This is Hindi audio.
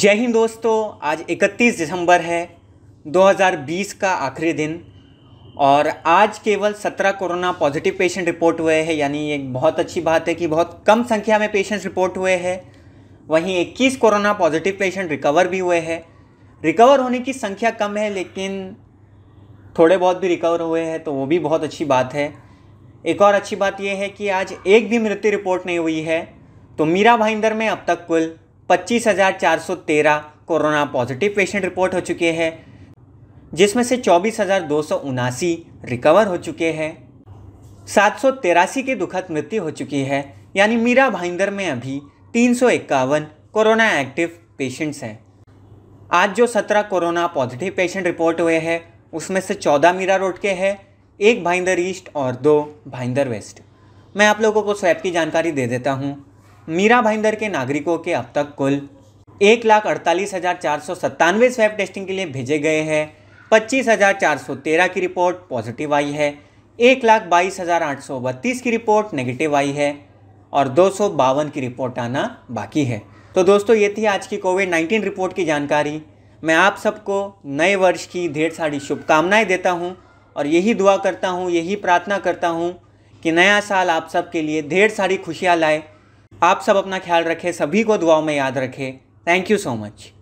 जय हिंद दोस्तों आज 31 दिसंबर है 2020 का आखिरी दिन और आज केवल 17 कोरोना पॉजिटिव पेशेंट रिपोर्ट हुए हैं यानी एक बहुत अच्छी बात है कि बहुत कम संख्या में पेशेंट्स रिपोर्ट हुए हैं वहीं 21 कोरोना पॉजिटिव पेशेंट रिकवर भी हुए हैं रिकवर होने की संख्या कम है लेकिन थोड़े बहुत भी रिकवर हुए हैं तो वो भी बहुत अच्छी बात है एक और अच्छी बात यह है कि आज एक भी मृत्यु रिपोर्ट नहीं हुई है तो मीरा भाईंदर में अब तक कुल पच्चीस हज़ार चार सौ तेरह कोरोना पॉजिटिव पेशेंट रिपोर्ट हो चुके हैं जिसमें से चौबीस हज़ार दो सौ उनासी रिकवर हो चुके हैं सात सौ की दुखद मृत्यु हो चुकी है यानी मीरा भाईंदर में अभी तीन सौ इक्यावन कोरोना एक्टिव पेशेंट्स हैं आज जो सत्रह कोरोना पॉजिटिव पेशेंट रिपोर्ट हुए हैं उसमें से चौदह मीरा रोड के हैं एक भाईंदर ईस्ट और दो भाईंदर वेस्ट मैं आप लोगों को स्वैप की जानकारी दे देता हूँ मीरा भाईंदर के नागरिकों के अब तक कुल एक लाख अड़तालीस हज़ार चार सौ सत्तानवे स्वैप टेस्टिंग के लिए भेजे गए हैं पच्चीस हज़ार चार सौ तेरह की रिपोर्ट पॉजिटिव आई है एक लाख बाईस हज़ार आठ सौ बत्तीस की रिपोर्ट नेगेटिव आई है और दो सौ बावन की रिपोर्ट आना बाकी है तो दोस्तों ये थी आज की कोविड नाइन्टीन रिपोर्ट की जानकारी मैं आप सबको नए वर्ष की ढेर सारी शुभकामनाएं देता हूँ और यही दुआ करता हूँ यही प्रार्थना करता हूँ कि नया साल आप सबके लिए ढेर सारी खुशियाँ लाए आप सब अपना ख्याल रखें सभी को दुआओं में याद रखें थैंक यू सो मच